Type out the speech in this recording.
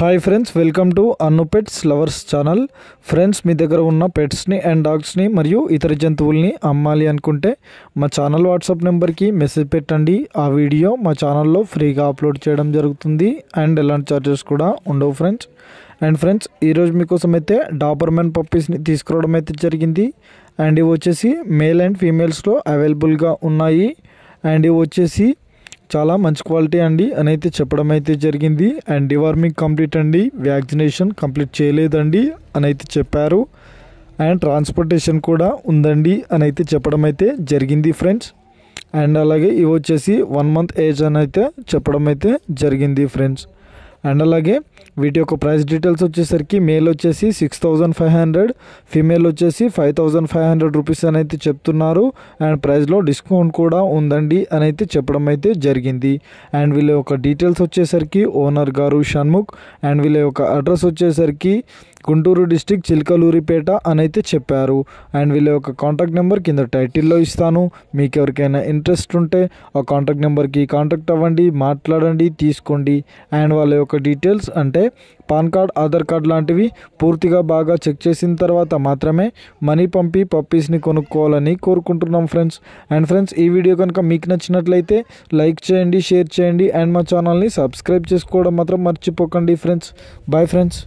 hi friends welcome to Annu pets lovers channel friends మీ దగ్గర ఉన్న పెట్స్ని అండ్ డాగ్స్ని మరియు ఇతర జంతువుల్ని అమ్మాలి అనుకుంటే మా ఛానల్ వాట్సాప్ నెంబర్కి మెసేజ్ పెట్టండి ఆ వీడియో మా ఛానల్లో ఫ్రీగా అప్లోడ్ చేయడం జరుగుతుంది అండ్ ఎలాంటి ఛార్జెస్ కూడా ఉండవు ఫ్రెండ్స్ అండ్ ఫ్రెండ్స్ ఈరోజు మీకోసం అయితే డాబర్మెన్ పప్పీస్ని తీసుకురావడం అయితే జరిగింది అండ్ ఇవి వచ్చేసి మేల్ అండ్ ఫీమేల్స్లో అవైలబుల్గా ఉన్నాయి అండ్ ఇవి వచ్చేసి చాలా మంచి క్వాలిటీ అండి అని అయితే చెప్పడం అయితే జరిగింది అండ్ డివార్మింగ్ కంప్లీట్ అండి వ్యాక్సినేషన్ కంప్లీట్ చేయలేదండి అని అయితే చెప్పారు అండ్ ట్రాన్స్పోర్టేషన్ కూడా ఉందండి అని అయితే చెప్పడం అయితే జరిగింది ఫ్రెండ్స్ అండ్ అలాగే ఇవి వచ్చేసి వన్ మంత్ ఏజ్ అని అయితే చెప్పడం అయితే జరిగింది ఫ్రెండ్స్ అండ్ అలాగే వీటి యొక్క ప్రైస్ డీటెయిల్స్ వచ్చేసరికి మేల్ వచ్చేసి six thousand five hundred female వచ్చేసి five thousand five hundred rupees అని అయితే చెప్తున్నారు అండ్ ప్రైస్లో డిస్కౌంట్ కూడా ఉందండి అని అయితే చెప్పడం అయితే జరిగింది అండ్ వీళ్ళ యొక్క డీటెయిల్స్ వచ్చేసరికి ఓనర్ గారు షణ్ముఖ్ అండ్ వీళ్ళ యొక్క అడ్రస్ వచ్చేసరికి గుంటూరు డిస్టిక్ చిలకలూరిపేట అని అయితే చెప్పారు అండ్ వీళ్ళ యొక్క కాంటాక్ట్ నెంబర్ కింద టైటిల్లో ఇస్తాను మీకు ఎవరికైనా ఇంట్రెస్ట్ ఉంటే ఆ కాంటాక్ట్ నెంబర్కి కాంటాక్ట్ అవ్వండి మాట్లాడండి తీసుకోండి అండ్ వాళ్ళ యొక్క డీటెయిల్స్ అండ్ అంటే పాన్ కార్డ్ ఆధార్ కార్డ్ లాంటివి పూర్తిగా బాగా చెక్ చేసిన తర్వాత మాత్రమే మనీ పంపి పప్పీస్ని కొనుక్కోవాలని కోరుకుంటున్నాం ఫ్రెండ్స్ అండ్ ఫ్రెండ్స్ ఈ వీడియో కనుక మీకు నచ్చినట్లయితే లైక్ చేయండి షేర్ చేయండి అండ్ మా ఛానల్ని సబ్స్క్రైబ్ చేసుకోవడం మాత్రం మర్చిపోకండి ఫ్రెండ్స్ బాయ్ ఫ్రెండ్స్